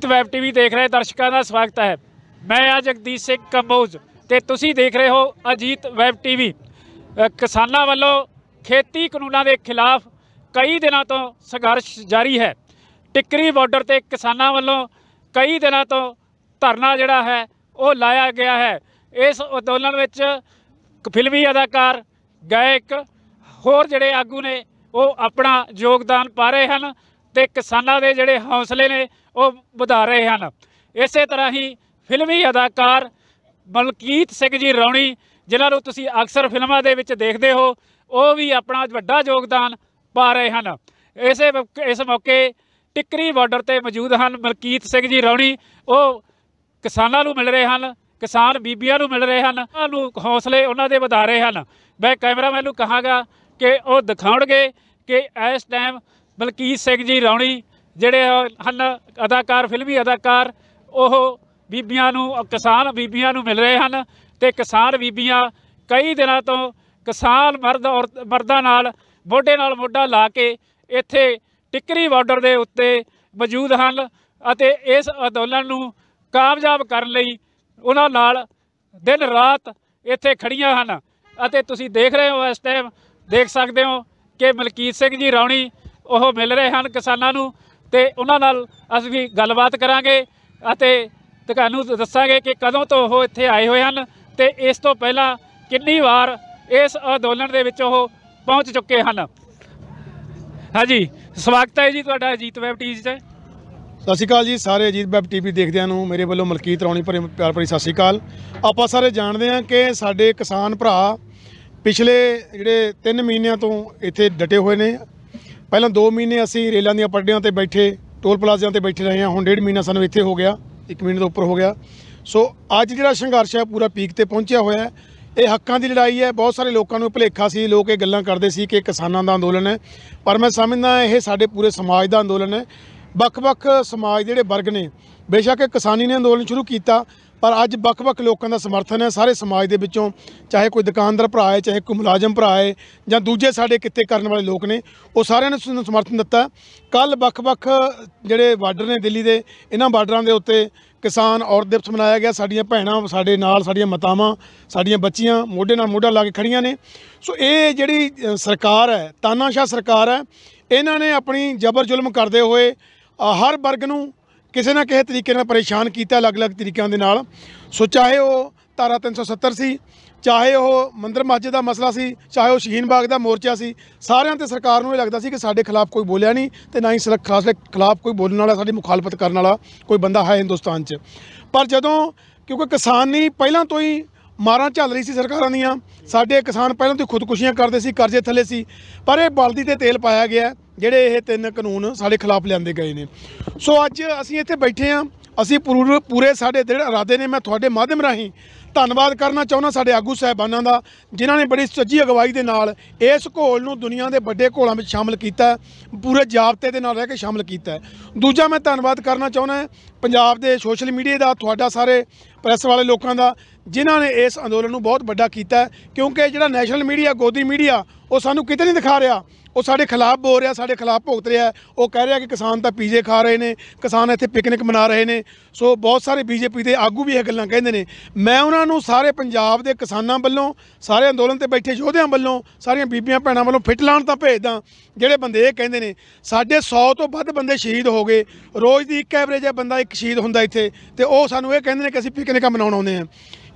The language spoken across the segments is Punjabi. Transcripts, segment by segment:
ਅਮਿਤ ਵੈਬ ਟੀਵੀ ਦੇਖ ਰਹੇ ਦਰਸ਼ਕਾਂ ਦਾ ਸਵਾਗਤ ਹੈ ਮੈਂ ਆ ਜਗਦੀਸ਼ ਸਿੰਘ ਕੰਬੋਜ ਤੇ ਤੁਸੀਂ ਦੇਖ ਰਹੇ ਹੋ ਅਜੀਤ ਵੈਬ ਟੀਵੀ ਕਿਸਾਨਾਂ ਵੱਲੋਂ ਖੇਤੀ ਕਾਨੂੰਨਾਂ ਦੇ ਖਿਲਾਫ ਕਈ ਦਿਨਾਂ ਤੋਂ ਸੰਘਰਸ਼ ਜਾਰੀ ਹੈ ਟਿੱਕਰੀ ਬਾਰਡਰ ਤੇ ਕਿਸਾਨਾਂ ਵੱਲੋਂ ਕਈ ਦਿਨਾਂ ਤੋਂ ਧਰਨਾ ਜਿਹੜਾ ਹੈ ਉਹ ਲਾਇਆ ਗਿਆ ਹੈ ਇਸ ਅੰਦੋਲਨ ਵਿੱਚ ਫਿਲਮੀ ਅਦਾਕਾਰ ਗਾਇਕ ਹੋਰ ਜਿਹੜੇ ਆਗੂ ਨੇ ਉਹ ਆਪਣਾ ਯੋਗਦਾਨ ਪਾ ਰਹੇ ਹਨ ਤੇ ਕਿਸਾਨਾਂ ਦੇ ਜਿਹੜੇ ਹੌਸਲੇ ਨੇ ਉਹ ਵਧਾ ਰਹੇ ਹਨ ਇਸੇ ਤਰ੍ਹਾਂ ਹੀ ਫਿਲਮੀ ਅਦਾਕਾਰ ਮਲਕੀਤ ਸਿੰਘ ਜੀ ਰੌਣੀ ਜਿਨ੍ਹਾਂ ਨੂੰ ਤੁਸੀਂ ਅਕਸਰ ਫਿਲਮਾਂ ਦੇ ਵਿੱਚ ਦੇਖਦੇ ਹੋ ਉਹ ਵੀ ਆਪਣਾ ਵੱਡਾ ਯੋਗਦਾਨ ਪਾ ਰਹੇ ਹਨ ਇਸੇ ਇਸ ਮੌਕੇ ਟਿੱਕਰੀ ਬਾਰਡਰ ਤੇ ਮੌਜੂਦ ਹਨ ਮਲਕੀਤ ਸਿੰਘ ਜੀ ਰੌਣੀ ਉਹ ਕਿਸਾਨਾਂ ਨੂੰ ਮਿਲ ਰਹੇ ਹਨ ਕਿਸਾਨ ਬੀਬੀਆਂ ਨੂੰ ਮਿਲ ਰਹੇ ਹਨ ਉਹਨਾਂ ਨੂੰ ਹੌਸਲੇ ਉਹਨਾਂ ਦੇ ਵਧਾ ਰਹੇ ਹਨ ਮੈਂ ਕੈਮਰਾਮੈਨ ਨੂੰ ਕਹਾਂਗਾ ਕਿ ਉਹ ਦਿਖਾਉਣਗੇ ਕਿ ਇਸ ਟਾਈਮ ਬਲਕੀਤ ਸਿੰਘ ਜੀ ਰੌਣੀ ਜਿਹੜੇ ਹਨ ਅਦਾਕਾਰ ਫਿਲਮੀ ਅਦਾਕਾਰ ਉਹ ਬੀਬੀਆਂ ਨੂੰ ਕਿਸਾਨ ਬੀਬੀਆਂ ਨੂੰ ਮਿਲ ਰਹੇ ਹਨ ਤੇ ਕਿਸਾਨ ਬੀਬੀਆਂ ਕਈ ਦਿਨਾਂ ਤੋਂ ਕਿਸਾਨ ਮਰਦ ਔਰ ਮਰਦਾਂ ਨਾਲ ਮੋਢੇ ਨਾਲ ਮੋਢਾ ਲਾ ਕੇ ਇੱਥੇ ਟਿੱਕਰੀ ਬਾਰਡਰ ਦੇ ਉੱਤੇ ਮੌਜੂਦ ਹਨ ਅਤੇ ਇਸ ਅੰਦੋਲਨ ਨੂੰ ਕਾਮਯਾਬ ਕਰਨ ਲਈ ਉਹਨਾਂ ਨਾਲ ਦਿਨ ਰਾਤ ਇੱਥੇ ਖੜੀਆਂ ਹਨ ਅਤੇ ਤੁਸੀਂ ਦੇਖ ਰਹੇ ਹੋ ਇਸ ਟਾਈਮ ਦੇਖ ਸਕਦੇ ਹੋ ਕਿ ਮਲਕੀਤ ਸਿੰਘ ਜੀ ਰੌਣੀ ਉਹ ਮਿਲ ਰਹੇ ਹਨ ਕਿਸਾਨਾਂ ਨੂੰ ਤੇ ਉਹਨਾਂ ਨਾਲ ਅਸੀਂ ਵੀ ਗੱਲਬਾਤ ਕਰਾਂਗੇ ਅਤੇ ਤੁਹਾਨੂੰ ਦੱਸਾਂਗੇ ਕਿ ਕਦੋਂ ਤੋਂ ਉਹ ਇੱਥੇ ਆਏ ਹੋਏ ਹਨ ਤੇ ਇਸ ਤੋਂ ਪਹਿਲਾਂ ਕਿੰਨੀ ਵਾਰ ਇਸ ਅੰਦੋਲਨ ਦੇ ਵਿੱਚ ਉਹ ਪਹੁੰਚ ਚੁੱਕੇ ਹਨ ਹਾਂਜੀ ਸਵਾਗਤ ਹੈ ਜੀ ਤੁਹਾਡਾ ਅਜੀਤ ਵੈਬ ਟੀਵੀ 'ਚ ਸਤਿ ਸ਼੍ਰੀ ਅਕਾਲ ਜੀ ਸਾਰੇ ਅਜੀਤ ਵੈਬ ਟੀਵੀ ਦੇਖਦਿਆਂ ਨੂੰ ਮੇਰੇ ਵੱਲੋਂ ਮਲਕੀਤ ਰੌਣੀ ਭਰੇ ਪਿਆਰ ਭਰੀ ਸਤਿ ਸ਼੍ਰੀ ਅਕਾਲ ਆਪਾਂ ਸਾਰੇ ਜਾਣਦੇ ਹਾਂ ਕਿ ਸਾਡੇ ਕਿਸਾਨ ਭਰਾ ਪਿਛਲੇ ਜਿਹੜੇ 3 ਮਹੀਨਿਆਂ ਤੋਂ ਇੱਥੇ ਡਟੇ ਹੋਏ ਨੇ ਪਹਿਲਾਂ 2 ਮਹੀਨੇ ਅਸੀਂ ਰੇਲਾਂ ਦੀਆਂ ਪੱਟੀਆਂ ਤੇ ਬੈਠੇ ਟੋਲ ਪਲਾਜ਼ਿਆਂ ਤੇ ਬੈਠੇ ਰਹੇ ਹਾਂ ਹੁਣ 1.5 ਮਹੀਨਾ ਸਾਨੂੰ ਇੱਥੇ ਹੋ ਗਿਆ 1 ਮਹੀਨੇ ਤੋਂ ਉੱਪਰ ਹੋ ਗਿਆ ਸੋ ਅੱਜ ਜਿਹੜਾ ਸੰਘਰਸ਼ ਹੈ ਪੂਰਾ ਪੀਕ ਤੇ ਪਹੁੰਚਿਆ ਹੋਇਆ ਹੈ ਇਹ ਹੱਕਾਂ ਦੀ ਲੜਾਈ ਹੈ ਬਹੁਤ ਸਾਰੇ ਲੋਕਾਂ ਨੂੰ ਭਲੇਖਾ ਸੀ ਲੋਕ ਇਹ ਗੱਲਾਂ ਕਰਦੇ ਸੀ ਕਿ ਕਿਸਾਨਾਂ ਦਾ ਅੰਦੋਲਨ ਹੈ ਪਰ ਮੈਂ ਸਮਝਦਾ ਇਹ ਸਾਡੇ ਪੂਰੇ ਸਮਾਜ ਦਾ ਅੰਦੋਲਨ ਹੈ ਵੱਖ-ਵੱਖ ਸਮਾਜ ਦੇ ਜਿਹੜੇ ਵਰਗ ਨੇ ਬੇਸ਼ੱਕ ਕਿਸਾਨੀ ਨੇ ਅੰਦੋਲਨ ਸ਼ੁਰੂ ਕੀਤਾ ਪਰ ਅੱਜ ਵੱਖ-ਵੱਖ ਲੋਕਾਂ ਦਾ ਸਮਰਥਨ ਹੈ ਸਾਰੇ ਸਮਾਜ ਦੇ ਵਿੱਚੋਂ ਚਾਹੇ ਕੋਈ ਦੁਕਾਨਦਾਰ ਭਰਾ ਹੈ ਚਾਹੇ ਕੋਈ ਮੁਲਾਜ਼ਮ ਭਰਾ ਹੈ ਜਾਂ ਦੂਜੇ ਸਾਡੇ ਕਿੱਤੇ ਕਰਨ ਵਾਲੇ ਲੋਕ ਨੇ ਉਹ ਸਾਰਿਆਂ ਨੇ ਸਮਰਥਨ ਦਿੱਤਾ ਕੱਲ ਵੱਖ-ਵੱਖ ਜਿਹੜੇ ਬਾਰਡਰ ਨੇ ਦਿੱਲੀ ਦੇ ਇਹਨਾਂ ਬਾਰਡਰਾਂ ਦੇ ਉੱਤੇ ਕਿਸਾਨ ਔਰਤ ਦਿਵਸ ਮਨਾਇਆ ਗਿਆ ਸਾਡੀਆਂ ਭੈਣਾਂ ਸਾਡੇ ਨਾਲ ਸਾਡੀਆਂ ਮਾਤਾਵਾਂ ਸਾਡੀਆਂ ਬੱਚੀਆਂ ਮੋਢੇ ਨਾਲ ਮੋਢਾ ਲਾ ਕੇ ਖੜੀਆਂ ਨੇ ਸੋ ਇਹ ਜਿਹੜੀ ਸਰਕਾਰ ਹੈ ਤਾਨਾਸ਼ਾ ਸਰਕਾਰ ਹੈ ਇਹਨਾਂ ਨੇ ਆਪਣੀ ਜ਼ਬਰ ਜ਼ੁਲਮ ਕਰਦੇ ਹੋਏ ਹਰ ਵਰਗ ਨੂੰ ਕਿਸੇ ਨਾ ਕਿਸੇ ਤਰੀਕੇ ਨਾਲ ਪਰੇਸ਼ਾਨ ਕੀਤਾ ਅਲੱਗ-ਅਲੱਗ ਤਰੀਕਿਆਂ ਦੇ ਨਾਲ ਸੋ ਚਾਹੇ ਉਹ ਧਾਰਾ 370 ਸੀ ਚਾਹੇ ਉਹ ਮੰਦਰ ਮਾਜੇ ਦਾ ਮਸਲਾ ਸੀ ਚਾਹੇ ਉਹ ਸ਼ਹੀਨ ਬਾਗ ਦਾ ਮੋਰਚਾ ਸੀ ਸਾਰਿਆਂ ਤੇ ਸਰਕਾਰ ਨੂੰ ਇਹ ਲੱਗਦਾ ਸੀ ਕਿ ਸਾਡੇ ਖਿਲਾਫ ਕੋਈ ਬੋਲਿਆ ਨਹੀਂ ਤੇ ਨਾ ਹੀ ਖਾਸ ਦੇ ਖਿਲਾਫ ਕੋਈ ਬੋਲਣ ਵਾਲਾ ਸਾਡੀ ਮੁਖਾਲਫਤ ਕਰਨ ਵਾਲਾ ਕੋਈ ਬੰਦਾ ਹੈ ਹਿੰਦੁਸਤਾਨ 'ਚ ਪਰ ਜਦੋਂ ਕਿਉਂਕਿ ਕਿਸਾਨ ਨਹੀਂ ਪਹਿਲਾਂ ਤੋਂ ਹੀ ਮਾਰਾਂ ਚੱਲ ਰਹੀ ਸੀ ਸਰਕਾਰਾਂ ਦੀਆਂ ਸਾਡੇ ਕਿਸਾਨ ਪਹਿਲਾਂ ਤੋਂ ਹੀ ਖੁਦਕੁਸ਼ੀਆਂ ਕਰਦੇ ਸੀ ਕਰਜ਼ੇ ਥੱਲੇ ਸੀ ਪਰ ਇਹ ਬਲਦੀ ਤੇ ਤੇਲ ਪਾਇਆ ਗਿਆ ਜਿਹੜੇ ਇਹ ਤਿੰਨ ਕਾਨੂੰਨ ਸਾਡੇ ਖਿਲਾਫ ਲਿਆਂਦੇ ਗਏ ਨੇ ਸੋ ਅੱਜ ਅਸੀਂ ਇੱਥੇ ਬੈਠੇ ਆਂ ਅਸੀਂ ਪੂਰੇ ਸਾਡੇ ਦ੍ਰਿੜ ਇਰਾਦੇ ਨੇ ਮੈਂ ਤੁਹਾਡੇ ਮਾਧਿਅਮ ਰਾਹੀਂ ਧੰਨਵਾਦ ਕਰਨਾ ਚਾਹੁੰਦਾ ਸਾਡੇ ਆਗੂ ਸਹਿਬਾਨਾਂ ਦਾ ਜਿਨ੍ਹਾਂ ਨੇ ਬੜੀ ਸੱਚੀ ਅਗਵਾਈ ਦੇ ਨਾਲ ਇਸ ਘੋਲ ਨੂੰ ਦੁਨੀਆ ਦੇ ਵੱਡੇ ਘੋਲਾਂ ਵਿੱਚ ਸ਼ਾਮਲ ਕੀਤਾ ਪੂਰੇ ਜਾਬਤੇ ਦੇ ਨਾਲ ਰਹਿ ਕੇ ਸ਼ਾਮਲ ਕੀਤਾ ਦੂਜਾ ਮੈਂ ਧੰਨਵਾਦ ਕਰਨਾ ਚਾਹੁੰਦਾ ਪੰਜਾਬ ਦੇ ਸੋਸ਼ਲ ਮੀਡੀਆ ਦਾ ਤੁਹਾਡਾ ਸਾਰੇ ਪ੍ਰੈਸ ਵਾਲੇ ਲੋਕਾਂ ਦਾ ਜਿਨ੍ਹਾਂ ਨੇ ਇਸ ਅੰਦੋਲਨ ਨੂੰ ਬਹੁਤ ਵੱਡਾ ਕੀਤਾ ਕਿਉਂਕਿ ਜਿਹੜਾ ਨੈਸ਼ਨਲ ਮੀਡੀਆ ਗੋਦੀ ਮੀਡੀਆ ਉਹ ਸਾਨੂੰ ਕਿਤੇ ਨਹੀਂ ਦਿਖਾ ਰਿਹਾ ਉਹ ਸਾਡੇ ਖਿਲਾਫ ਬੋਲ ਰਿਹਾ ਸਾਡੇ ਖਿਲਾਫ ਭੁਗਤ ਰਿਹਾ ਉਹ ਕਹਿ ਰਿਹਾ ਕਿ ਕਿਸਾਨ ਤਾਂ ਪੀਜੇ ਖਾ ਰਹੇ ਨੇ ਕਿਸਾਨ ਇੱਥੇ ਪਿਕਨਿਕ ਮਨਾ ਰਹੇ ਨੇ ਸੋ ਬਹੁਤ ਸਾਰੇ ਬੀਜੇਪੀ ਦੇ ਆਗੂ ਵੀ ਇਹ ਗੱਲਾਂ ਕਹਿੰਦੇ ਨੇ ਮੈਂ ਉਹਨਾਂ ਨੂੰ ਸਾਰੇ ਪੰਜਾਬ ਦੇ ਕਿਸਾਨਾਂ ਵੱਲੋਂ ਸਾਰੇ ਅੰਦੋਲਨ ਤੇ ਬੈਠੇ ਯੋਧਿਆਂ ਵੱਲੋਂ ਸਾਰੀਆਂ ਬੀਬੀਆਂ ਭੈਣਾਂ ਵੱਲੋਂ ਫਿੱਟ ਲਾਣ ਤਾਂ ਭੇਜਦਾ ਜਿਹੜੇ ਬੰਦੇ ਇਹ ਕਹਿੰਦੇ ਨੇ ਸਾਡੇ 100 ਤੋਂ ਵੱਧ ਬੰਦੇ ਸ਼ਹੀਦ ਹੋ ਗਏ ਰੋਜ਼ ਦੀ ਇੱਕ ਐਵਰੇਜ ਹੈ ਬੰਦਾ ਇੱਕ ਸ਼ਹੀਦ ਹੁੰਦਾ ਇੱਥੇ ਤੇ ਉਹ ਸਾਨੂੰ ਇਹ ਕਹਿੰਦੇ ਨੇ ਕਿ ਅਸੀਂ ਪਿਕਨਿਕਾਂ ਮਨਾਉਣ ਆਉਂਦੇ ਆ